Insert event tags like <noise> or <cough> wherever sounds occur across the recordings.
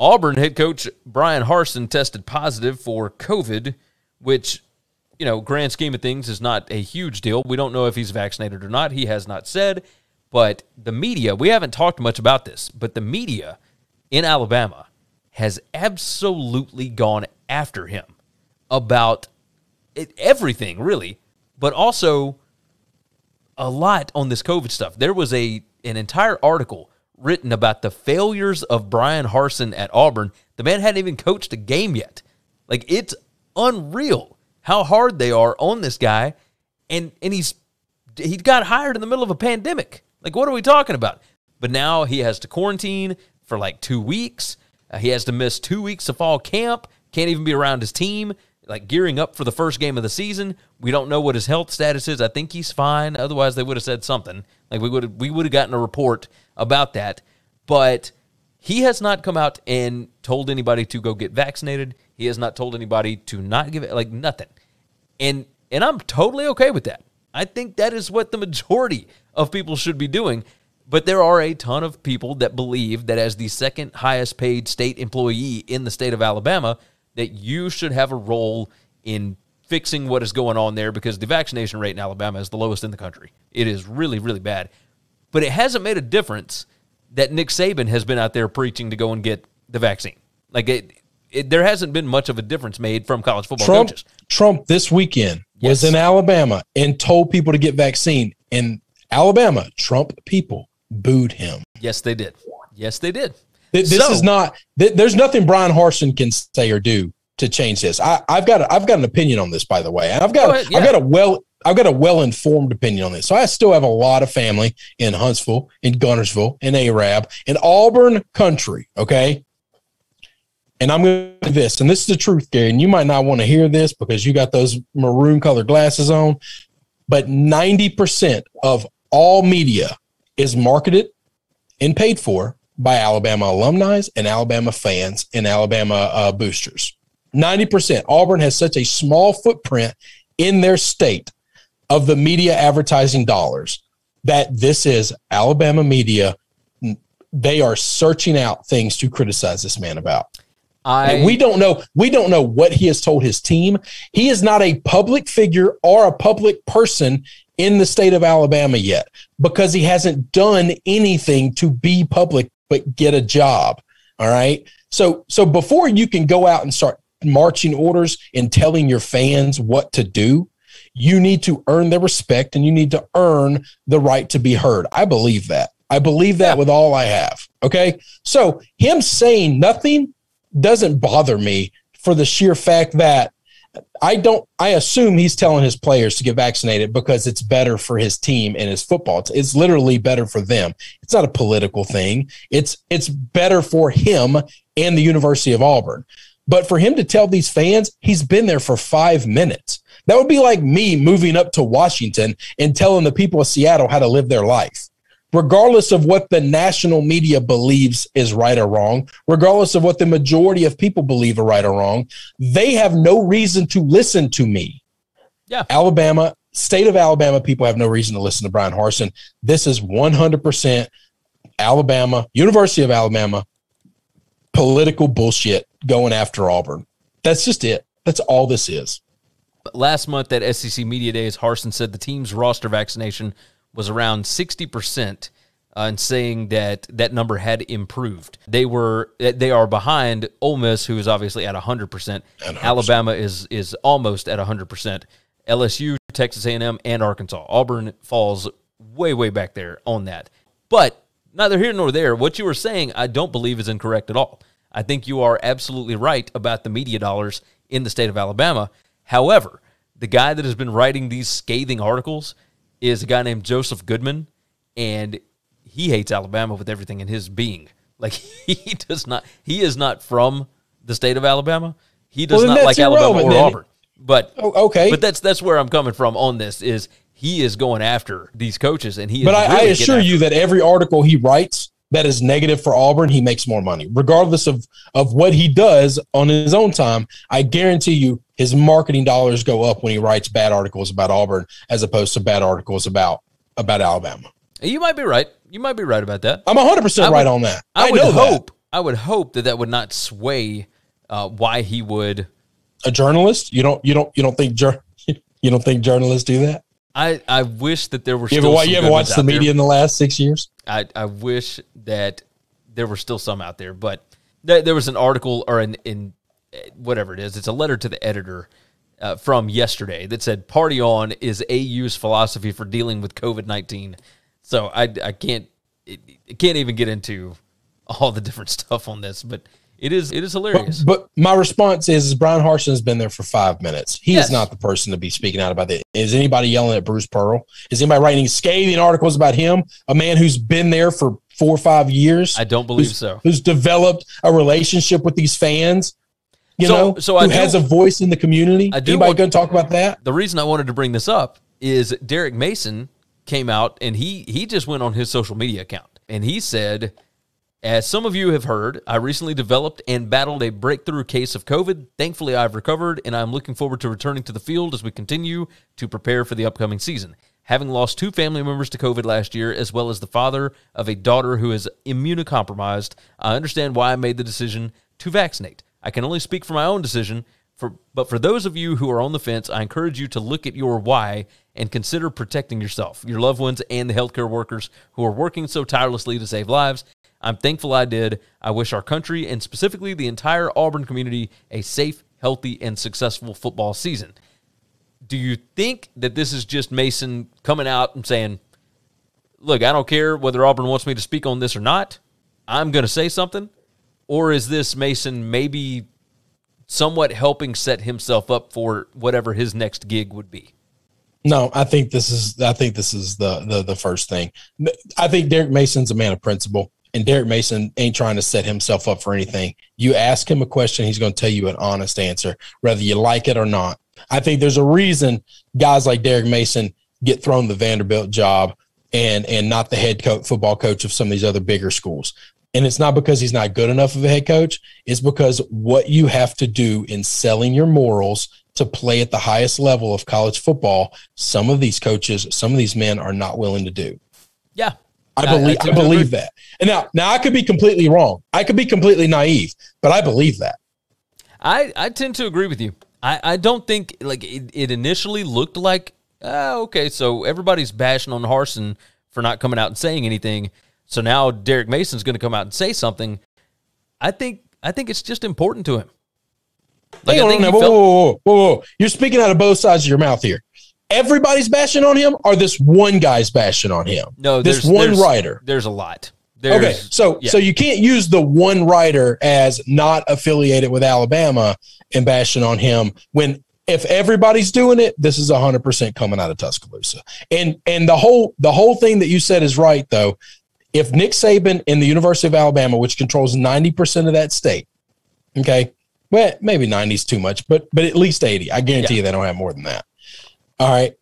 Auburn head coach Brian Harson tested positive for COVID, which, you know, grand scheme of things is not a huge deal. We don't know if he's vaccinated or not. He has not said, but the media, we haven't talked much about this, but the media in Alabama has absolutely gone after him about it, everything, really, but also a lot on this COVID stuff. There was a an entire article written about the failures of Brian Harson at Auburn. The man hadn't even coached a game yet. Like it's unreal how hard they are on this guy, and and he's he got hired in the middle of a pandemic. Like what are we talking about? But now he has to quarantine for like two weeks. Uh, he has to miss two weeks of fall camp. Can't even be around his team. Like gearing up for the first game of the season. We don't know what his health status is. I think he's fine. Otherwise, they would have said something. Like we would we would have gotten a report about that, but he has not come out and told anybody to go get vaccinated. He has not told anybody to not give it like nothing. And and I'm totally okay with that. I think that is what the majority of people should be doing. But there are a ton of people that believe that as the second highest paid state employee in the state of Alabama, that you should have a role in fixing what is going on there because the vaccination rate in Alabama is the lowest in the country. It is really, really bad. But it hasn't made a difference that Nick Saban has been out there preaching to go and get the vaccine. Like it, it there hasn't been much of a difference made from college football Trump, coaches. Trump this weekend yes. was in Alabama and told people to get vaccine in Alabama. Trump people booed him. Yes, they did. Yes, they did. This so, is not. there's nothing Brian Harson can say or do to change this. I, have got a, I've got an opinion on this, by the way, and I've got oh, yeah. I've got a well I've got a well informed opinion on this. So I still have a lot of family in Huntsville, in Gunnersville, in Arab, in Auburn country. Okay. And I'm going to this, and this is the truth, Gary. And you might not want to hear this because you got those maroon colored glasses on, but 90% of all media is marketed and paid for by Alabama alumni and Alabama fans and Alabama uh, boosters. 90%. Auburn has such a small footprint in their state of the media advertising dollars that this is Alabama media. They are searching out things to criticize this man about. I, and we don't know. We don't know what he has told his team. He is not a public figure or a public person in the state of Alabama yet because he hasn't done anything to be public but get a job. All right. So so before you can go out and start marching orders and telling your fans what to do. You need to earn their respect and you need to earn the right to be heard. I believe that. I believe that yeah. with all I have. Okay. So him saying nothing doesn't bother me for the sheer fact that I don't, I assume he's telling his players to get vaccinated because it's better for his team and his football. It's literally better for them. It's not a political thing. It's, it's better for him and the University of Auburn. But for him to tell these fans he's been there for five minutes, that would be like me moving up to Washington and telling the people of Seattle how to live their life. Regardless of what the national media believes is right or wrong, regardless of what the majority of people believe are right or wrong, they have no reason to listen to me. Yeah. Alabama, state of Alabama, people have no reason to listen to Brian Harson. This is 100% Alabama, University of Alabama, political bullshit going after Auburn. That's just it. That's all this is. Last month at SEC Media Days, Harson said the team's roster vaccination was around 60% uh, and saying that that number had improved. They were they are behind Ole Miss, who is obviously at 100%. Alabama is is almost at 100%. LSU, Texas A&M, and Arkansas. Auburn falls way way back there on that. But neither here nor there. What you were saying, I don't believe is incorrect at all. I think you are absolutely right about the media dollars in the state of Alabama. However, the guy that has been writing these scathing articles is a guy named Joseph Goodman, and he hates Alabama with everything in his being. Like <laughs> he does not, he is not from the state of Alabama. He does well, not like Alabama or Auburn. But oh, okay, but that's that's where I'm coming from on this. Is he is going after these coaches, and he. But I, really I assure you that every article he writes that is negative for Auburn, he makes more money, regardless of of what he does on his own time. I guarantee you, his marketing dollars go up when he writes bad articles about Auburn as opposed to bad articles about about Alabama. You might be right. You might be right about that. I'm 100 percent right on that. I, I would hope. That. I would hope that that would not sway uh, why he would. A journalist? You don't. You don't. You don't think. Jur- <laughs> you don't think journalists do that? I, I wish that there were. You ever, you ever watched the media there. in the last six years? I, I wish that there were still some out there, but th- there was an article or an in eh, whatever it is. It's a letter to the editor uh, from yesterday that said "Party on" is AU's philosophy for dealing with COVID nineteen. So I I can't it can't even get into all the different <laughs> stuff on this, but it is it is hilarious. But, but my response is, is Brian Harson has been there for five minutes. He yes. is not the person to be speaking out about it. Is anybody yelling at Bruce Pearl? Is anybody writing scathing articles about him? A man who's been there for four or five years? I don't believe who's, so. Who's developed a relationship with these fans? You so, know, so I who do, has a voice in the community? I do anybody going to talk about that? The reason I wanted to bring this up is Derek Mason came out and he he just went on his social media account and he said as some of you have heard, I recently developed and battled a breakthrough case of COVID. Thankfully, I've recovered and I'm looking forward to returning to the field as we continue to prepare for the upcoming season. Having lost two family members to COVID last year, as well as the father of a daughter who is immunocompromised, I understand why I made the decision to vaccinate. I can only speak for my own decision, for, but for those of you who are on the fence, I encourage you to look at your why and consider protecting yourself, your loved ones, and the healthcare workers who are working so tirelessly to save lives. I'm thankful I did. I wish our country and specifically the entire Auburn community a safe, healthy, and successful football season. Do you think that this is just Mason coming out and saying, look, I don't care whether Auburn wants me to speak on this or not, I'm going to say something? Or is this Mason maybe somewhat helping set himself up for whatever his next gig would be? No, I think this is I think this is the the, the first thing. I think Derek Mason's a man of principle. And Derek Mason ain't trying to set himself up for anything. You ask him a question, he's going to tell you an honest answer, whether you like it or not. I think there's a reason guys like Derek Mason get thrown the Vanderbilt job and and not the head coach, football coach of some of these other bigger schools. And it's not because he's not good enough of a head coach. It's because what you have to do in selling your morals to play at the highest level of college football, some of these coaches, some of these men are not willing to do. Yeah, I believe I, believe that. And now now I could be completely wrong. I could be completely naive, but I believe that. I I tend to agree with you. I I don't think like it, it initially looked like uh, okay, so everybody's bashing on Harson for not coming out and saying anything. So now Derek Mason's going to come out and say something. I think I think it's just important to him. Like, I think Whoa, felt- whoa, whoa, whoa, whoa! You're speaking out of both sides of your mouth here everybody's bashing on him or this one guy's bashing on him? No, this one there's, writer. There's a lot. There's, okay, so yeah. so you can't use the one writer as not affiliated with Alabama and bashing on him when if everybody's doing it, this is 100% coming out of Tuscaloosa. And and the whole the whole thing that you said is right though. If Nick Saban in the University of Alabama, which controls 90% of that state, okay, well, maybe 90 is too much, but but at least 80. I guarantee yeah. you they don't have more than that. All right.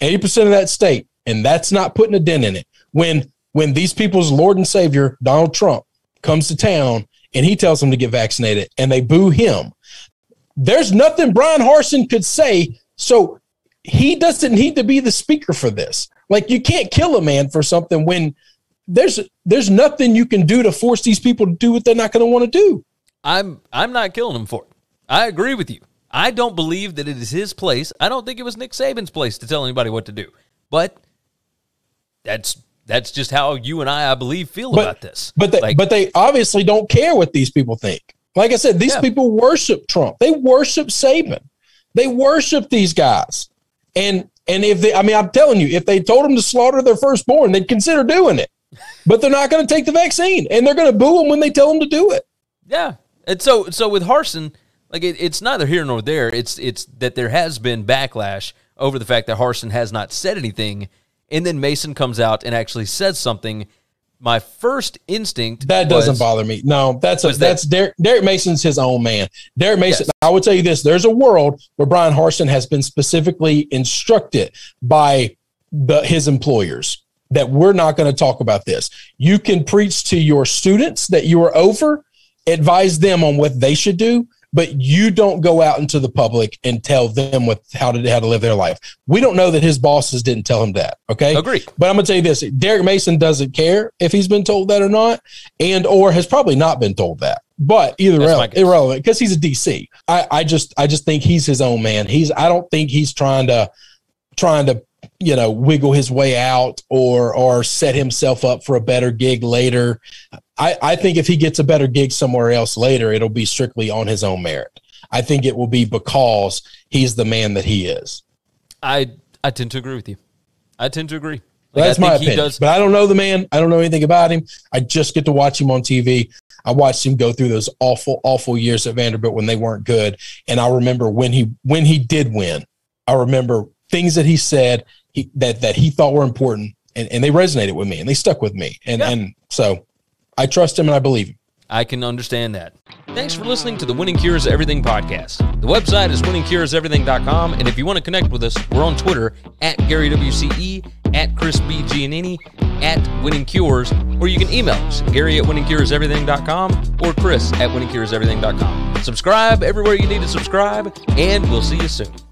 80% of that state. And that's not putting a dent in it. When when these people's Lord and Savior, Donald Trump, comes to town and he tells them to get vaccinated and they boo him. There's nothing Brian Harson could say. So he doesn't need to be the speaker for this. Like you can't kill a man for something when there's there's nothing you can do to force these people to do what they're not going to want to do. I'm I'm not killing them for it. I agree with you. I don't believe that it is his place. I don't think it was Nick Saban's place to tell anybody what to do. But that's that's just how you and I, I believe, feel but, about this. But they, like, but they obviously don't care what these people think. Like I said, these yeah. people worship Trump. They worship Saban. They worship these guys. And and if they, I mean, I'm telling you, if they told them to slaughter their firstborn, they'd consider doing it. But they're not going to take the vaccine, and they're going to boo them when they tell them to do it. Yeah. And so so with Harson like it, it's neither here nor there. It's it's that there has been backlash over the fact that Harson has not said anything, and then Mason comes out and actually says something. My first instinct that doesn't bother me. No, that's a, that's that, Derek, Derek, Mason's his own man. Derek Mason. Yes. I would tell you this: there's a world where Brian Harson has been specifically instructed by the, his employers that we're not going to talk about this. You can preach to your students that you are over, advise them on what they should do, but you don't go out into the public and tell them what how to how to live their life. We don't know that his bosses didn't tell him that. Okay, agree. But I'm gonna tell you this: Derek Mason doesn't care if he's been told that or not, and or has probably not been told that. But either way, re- irrelevant because he's a DC. I, I just I just think he's his own man. He's I don't think he's trying to trying to you know wiggle his way out or or set himself up for a better gig later I, I think if he gets a better gig somewhere else later, it'll be strictly on his own merit. I think it will be because he's the man that he is. I I tend to agree with you. I tend to agree. Like, that's my opinion. Does- but I don't know the man. I don't know anything about him. I just get to watch him on TV. I watched him go through those awful, awful years at Vanderbilt when they weren't good. And I remember when he when he did win. I remember things that he said he, that that he thought were important, and, and they resonated with me, and they stuck with me. And yeah. and so I trust him and I believe him. I can understand that. Thanks for listening to the Winning Cures Everything podcast. The website is winningcureseverything.com. And if you want to connect with us, we're on Twitter at Gary WCE, at Chris B. Giannini, at Winning Cures, or you can email us, Gary at winningcureseverything.com or Chris at winningcureseverything.com. Subscribe everywhere you need to subscribe, and we'll see you soon.